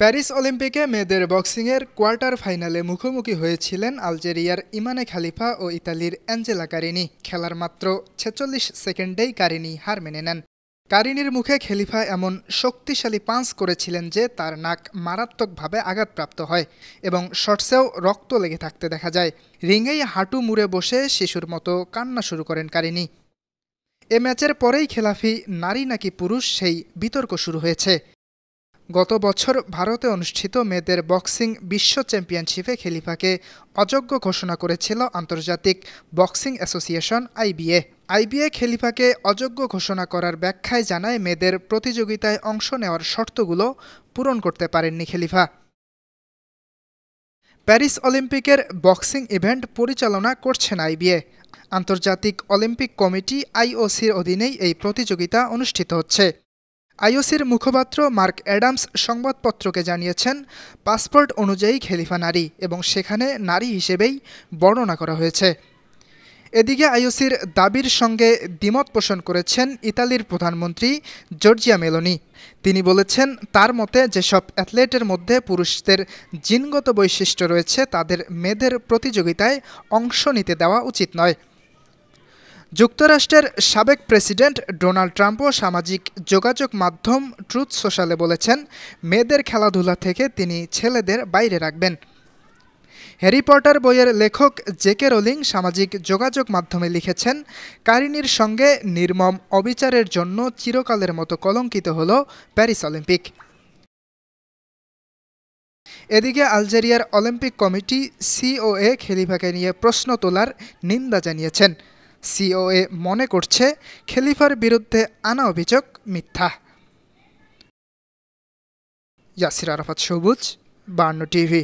Paris অলিম্পিকে মেয়েদের বক্সিংয়ের quarter ফাইনালে মুখোমুখি হয়েছিলেন আলজেরিয়ার ইমানে খালিফা ও ইতালির অ্যাঞ্জেলা কারিনি খেলার মাত্র ছেচল্লিশ সেকেন্ডেই কারিনি হার মেনে নেন কারিনির মুখে খেলিফা এমন শক্তিশালী পাঞ্চ করেছিলেন যে তার নাক মারাত্মকভাবে আঘাতপ্রাপ্ত হয় এবং শর্টসেও রক্ত লেগে থাকতে দেখা যায় রিঙেই হাঁটু মুড়ে বসে শিশুর মতো কান্না শুরু করেন কারিনি এ ম্যাচের পরেই খেলাফি নারী নাকি পুরুষ সেই বিতর্ক শুরু হয়েছে গত বছর ভারতে অনুষ্ঠিত মেয়েদের বক্সিং বিশ্ব চ্যাম্পিয়নশিপে খেলিফাকে অযোগ্য ঘোষণা করেছিল আন্তর্জাতিক বক্সিং অ্যাসোসিয়েশন আইবিএ আইবিএ খেলিফাকে অযোগ্য ঘোষণা করার ব্যাখ্যায় জানায় মেয়েদের প্রতিযোগিতায় অংশ নেওয়ার শর্তগুলো পূরণ করতে পারেননি খেলিফা প্যারিস অলিম্পিকের বক্সিং ইভেন্ট পরিচালনা করছেন আইবিএ আন্তর্জাতিক অলিম্পিক কমিটি আইওসির অধীনেই এই প্রতিযোগিতা অনুষ্ঠিত হচ্ছে আইওসির মুখপাত্র মার্ক অ্যাডামস সংবাদপত্রকে জানিয়েছেন পাসপোর্ট অনুযায়ী খেলিফা নারী এবং সেখানে নারী হিসেবেই বর্ণনা করা হয়েছে এদিকে আইওসির দাবির সঙ্গে দ্বিমত পোষণ করেছেন ইতালির প্রধানমন্ত্রী জর্জিয়া মেলোনি তিনি বলেছেন তার মতে যেসব অ্যাথলেটের মধ্যে পুরুষদের জিনগত বৈশিষ্ট্য রয়েছে তাদের মেয়েদের প্রতিযোগিতায় অংশ নিতে দেওয়া উচিত নয় যুক্তরাষ্ট্রের সাবেক প্রেসিডেন্ট ডোনাল্ড ট্রাম্পও সামাজিক যোগাযোগ মাধ্যম ট্রুথ সোশ্যালে বলেছেন মেয়েদের খেলাধুলা থেকে তিনি ছেলেদের বাইরে রাখবেন হ্যারি পটার বইয়ের লেখক জেকে রোলিং সামাজিক যোগাযোগ মাধ্যমে লিখেছেন কারিনীর সঙ্গে নির্মম অবিচারের জন্য চিরকালের মতো কলঙ্কিত হল প্যারিস অলিম্পিক এদিকে আলজেরিয়ার অলিম্পিক কমিটি সিওএ খেলিফাকে নিয়ে প্রশ্ন তোলার নিন্দা জানিয়েছেন সিওএ মনে করছে খেলিফার বিরুদ্ধে আনা অভিযোগ মিথ্যা ইয়াসির আরাফাত সবুজ বার্ন টিভি